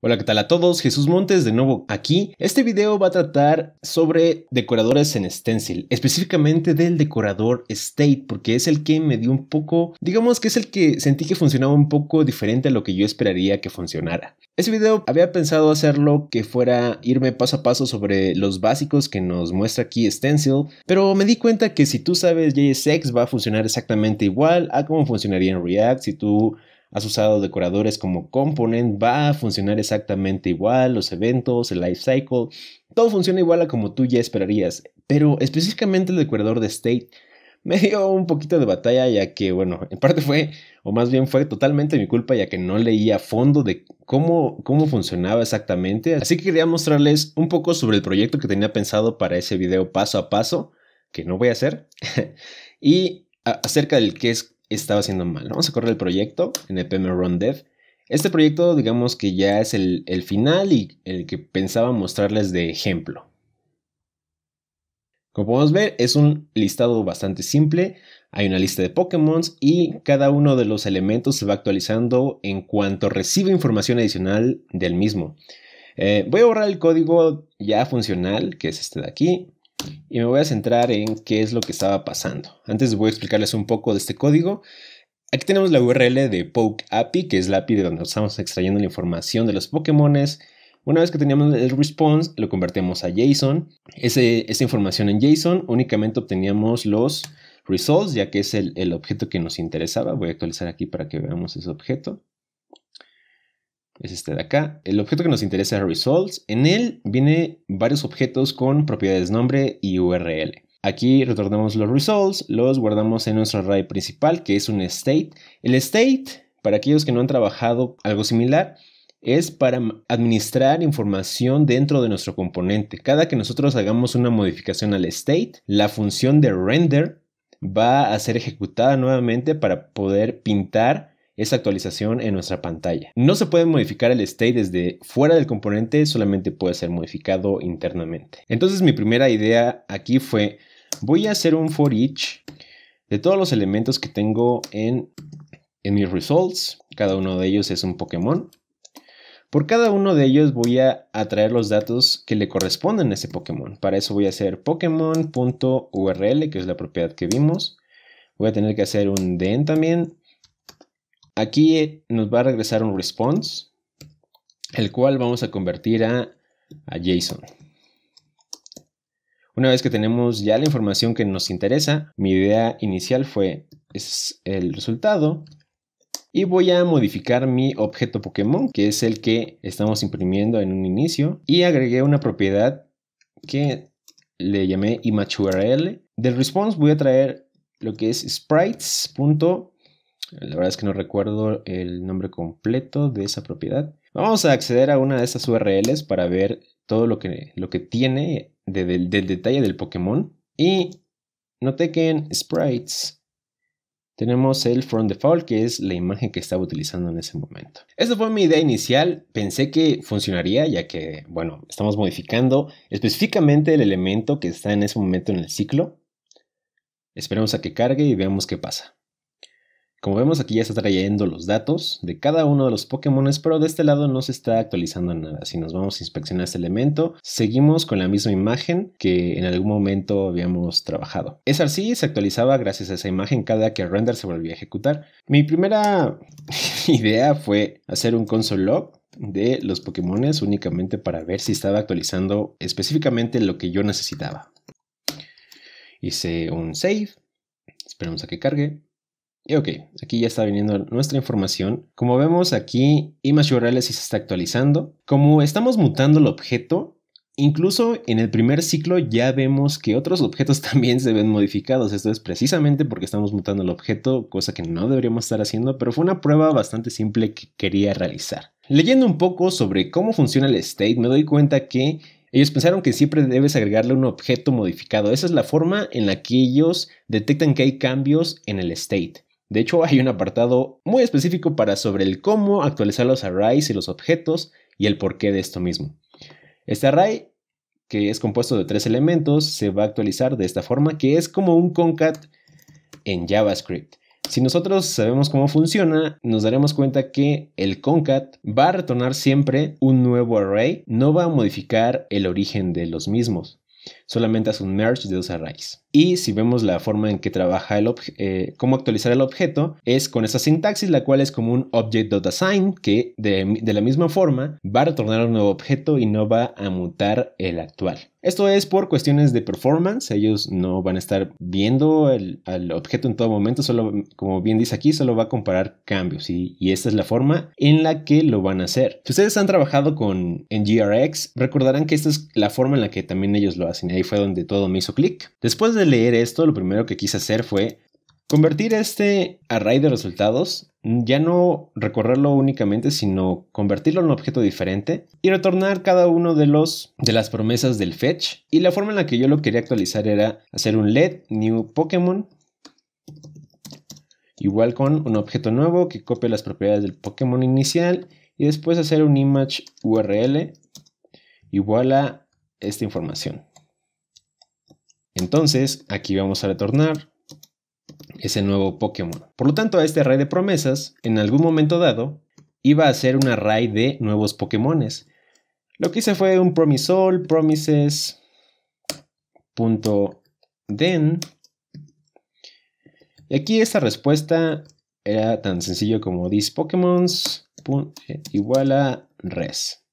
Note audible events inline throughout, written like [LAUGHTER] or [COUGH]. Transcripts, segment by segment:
Hola, ¿qué tal a todos? Jesús Montes de nuevo aquí. Este video va a tratar sobre decoradores en stencil, específicamente del decorador State, porque es el que me dio un poco, digamos que es el que sentí que funcionaba un poco diferente a lo que yo esperaría que funcionara. Este video había pensado hacerlo que fuera irme paso a paso sobre los básicos que nos muestra aquí Stencil, pero me di cuenta que si tú sabes JSX va a funcionar exactamente igual a cómo funcionaría en React, si tú Has usado decoradores como Component, va a funcionar exactamente igual, los eventos, el life cycle, todo funciona igual a como tú ya esperarías, pero específicamente el decorador de State [LAUGHS] me dio un poquito de batalla ya que, bueno, en parte fue, o más bien fue totalmente mi culpa ya que no leía a fondo de cómo, cómo funcionaba exactamente. Así que quería mostrarles un poco sobre el proyecto que tenía pensado para ese video paso a paso, que no voy a hacer, [LAUGHS] y acerca del que es estaba haciendo mal. Vamos a correr el proyecto en el Run Dev. Este proyecto, digamos que ya es el, final y el que pensaba mostrarles de ejemplo. Como podemos ver, es un listado bastante simple. Hay una lista de Pokémon y cada uno de los elementos se va actualizando en cuanto recibe información adicional del mismo. Eh, voy a borrar el código ya funcional, que es este de aquí y me voy a centrar en qué es lo que estaba pasando. Antes voy a explicarles un poco de este código. Aquí tenemos la URL de Poke API, que es la API de donde estamos extrayendo la información de los Pokémones. Una vez que teníamos el response, lo convertimos a JSON. esa información en JSON únicamente obteníamos los results, ya que es el objeto que nos interesaba. Voy a actualizar aquí para que veamos ese objeto es este de acá. El objeto que nos interesa es results. En él viene varios objetos con propiedades nombre y URL. Aquí retornamos los results, los guardamos en nuestro array principal que es un state. El state, para aquellos que no han trabajado algo similar, es para administrar información dentro de nuestro componente. Cada que nosotros hagamos una modificación al state, la función de render va a ser ejecutada nuevamente para poder pintar esa actualización en nuestra pantalla. No se puede modificar el state desde fuera del componente, solamente puede ser modificado internamente. Entonces mi primera idea aquí fue, voy a hacer un for each de todos los elementos que tengo en, en mis results. Cada uno de ellos es un Pokémon. Por cada uno de ellos voy a atraer los datos que le corresponden a ese Pokémon. Para eso voy a hacer Pokémon.url, que es la propiedad que vimos. Voy a tener que hacer un den también Aquí eh, nos va a regresar un response, el cual vamos a convertir a, JSON. Una vez que tenemos ya la información que nos interesa, mi idea inicial fue es el resultado y voy a modificar mi objeto Pokémon, que es el que estamos imprimiendo en un inicio y agregué una propiedad que le llamé ImageURL. Del response voy a traer lo que es sprites. La verdad es que no recuerdo el nombre completo de esa propiedad. Vamos a acceder a una de esas URLs para ver todo lo que, lo que tiene del detalle del Pokémon. Y noté que en Sprites tenemos el Front Default, que es la imagen que estaba utilizando en ese momento. Esta fue mi idea inicial. Pensé que funcionaría, ya que, bueno, estamos modificando específicamente el elemento que está en ese momento en el ciclo. Esperemos a que cargue y veamos qué pasa. Como vemos aquí ya está trayendo los datos de cada uno de los Pokémon, pero de este lado no se está actualizando nada. Si nos vamos a inspeccionar este elemento, seguimos con la misma imagen que en algún momento habíamos trabajado. Es así, se actualizaba gracias a esa imagen cada que render se volvía a ejecutar. Mi primera [LAUGHS] idea fue hacer un console log de los Pokémones únicamente para ver si estaba actualizando específicamente lo que yo necesitaba. Hice un save, esperamos a que cargue. Y ok, aquí ya está viniendo nuestra información. Como vemos aquí, Image sí se está actualizando. Como estamos mutando el objeto, Incluso en el primer ciclo ya vemos que otros objetos [LAUGHS] también se ven modificados. Esto es precisamente porque estamos mutando el objeto, cosa que no deberíamos estar haciendo, pero fue una prueba bastante simple que quería realizar. Leyendo un poco sobre cómo funciona el state, me doy cuenta que ellos pensaron que siempre debes agregarle un objeto modificado. Esa es la forma en la que ellos detectan que hay cambios en el state. De hecho, hay un apartado muy específico para sobre el cómo actualizar los arrays y los objetos y el porqué de esto mismo. Este array, que es compuesto de tres elementos, se va a actualizar de esta forma, que es como un concat en JavaScript. Si nosotros sabemos cómo funciona, nos daremos cuenta que el concat va a retornar siempre un nuevo array, no va a modificar el origen de los mismos solamente hace un merge de dos arrays. Y si vemos la forma en que trabaja el eh, cómo actualizar el objeto, es con esa sintaxis, la cual es como un object.assign, que de, de la misma forma va a retornar un nuevo objeto y no va a mutar el actual. Esto es por cuestiones de performance, ellos no van a estar viendo el, al objeto en todo momento, solo como bien dice aquí, solo va a comparar cambios y, y, esta es la forma en la que lo van a hacer. Si ustedes han trabajado con en GRX, recordarán que esta es la forma en la que también ellos lo hacen Ahí fue donde todo me hizo clic. Después de leer esto, lo primero que quise hacer fue convertir este array de resultados, ya no recorrerlo únicamente, sino convertirlo en un objeto diferente y retornar cada uno de los de las promesas del fetch. Y la forma en la que yo lo quería actualizar era hacer un let new pokemon igual con un objeto nuevo que copie las propiedades del Pokémon inicial y después hacer un image URL igual a esta información. Entonces, aquí vamos a retornar ese nuevo Pokémon. Por lo tanto, este array de promesas, en algún momento dado, iba a ser un array de nuevos Pokémon. Lo que hice fue un promisol, promises.den. Y aquí esta respuesta era tan sencillo como this Pokémons eh, igual a res.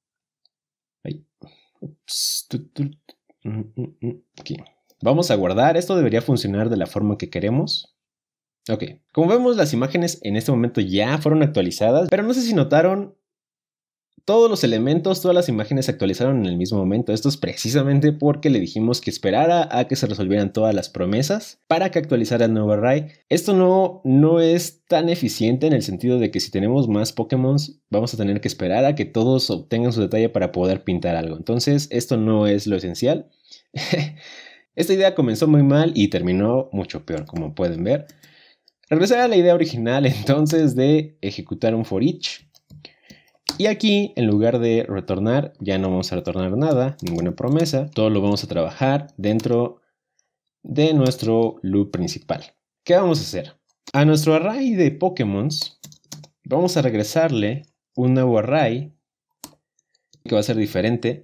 Mm, mm, mm, aquí. Vamos a guardar, esto debería funcionar de la forma que queremos. Ok, como vemos las imágenes en este momento ya fueron actualizadas, pero no sé si notaron, todos los elementos, todas las imágenes se actualizaron en el mismo momento. Esto es precisamente porque le dijimos que esperara a que se resolvieran todas las promesas para que actualizara el nuevo array. Esto no, no es tan eficiente en el sentido de que si tenemos más Pokémon vamos a tener que esperar a que todos obtengan su detalle para poder pintar algo. Entonces esto no es lo esencial. [LAUGHS] Esta idea comenzó muy mal y terminó mucho peor, como pueden ver. Regresar a la idea original [LAUGHS] entonces de ejecutar un for each. Y aquí, en lugar de retornar, ya no vamos a retornar nada, ninguna promesa. Todo lo vamos a trabajar dentro de nuestro loop principal. ¿Qué vamos a hacer? A nuestro array de Pokémon vamos a regresarle un nuevo array que va a ser diferente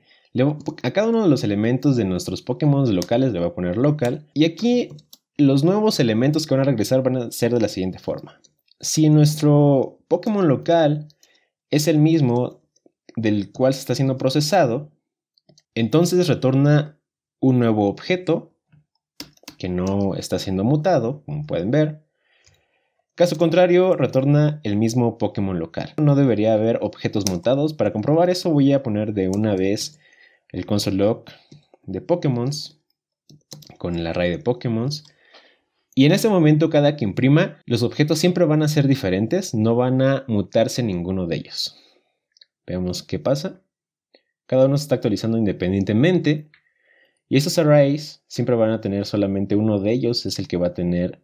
a cada uno de los elementos de nuestros Pokémon locales le voy a poner local. Y aquí los nuevos elementos que van a regresar van a ser de la siguiente forma. Si nuestro Pokémon local es el mismo del cual se está siendo procesado, entonces retorna un nuevo objeto que no está siendo mutado, como pueden ver. Caso contrario, retorna el mismo Pokémon local. No debería haber objetos mutados. Para comprobar eso voy a poner de una vez el console log de Pokémon con el array de Pokémon. Y en este momento, cada que imprima, los objetos siempre van a ser diferentes, no van a mutarse ninguno de ellos. Veamos qué pasa. Cada uno se está actualizando independientemente. Y estos arrays siempre van a tener solamente uno de ellos, es el que va a tener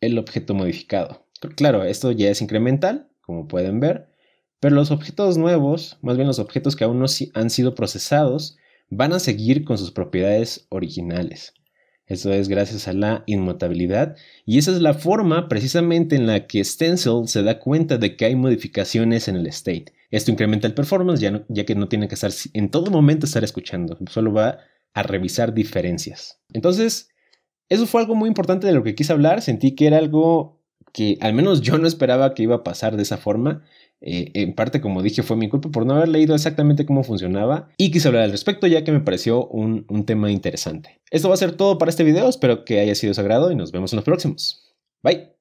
el objeto modificado. Claro, esto ya es incremental, como pueden ver, pero los objetos nuevos, más bien los objetos que aún no han sido procesados, van a seguir con sus propiedades originales. Eso es gracias a la inmutabilidad y esa es la forma precisamente en la que Stencil se da cuenta de que hay modificaciones en el state. Esto incrementa el performance ya, ya que no tiene que estar en todo momento estar escuchando, solo va a revisar diferencias. Entonces, eso fue algo muy importante de lo que quise hablar, sentí que era algo que al menos yo no esperaba que iba a pasar de esa forma. Eh, en parte, como dije, fue mi culpa por no haber leído exactamente cómo funcionaba y quise hablar al respecto ya que me pareció un, un tema interesante. Esto va a ser todo para este video, espero que haya sido sagrado y nos vemos en los próximos. Bye.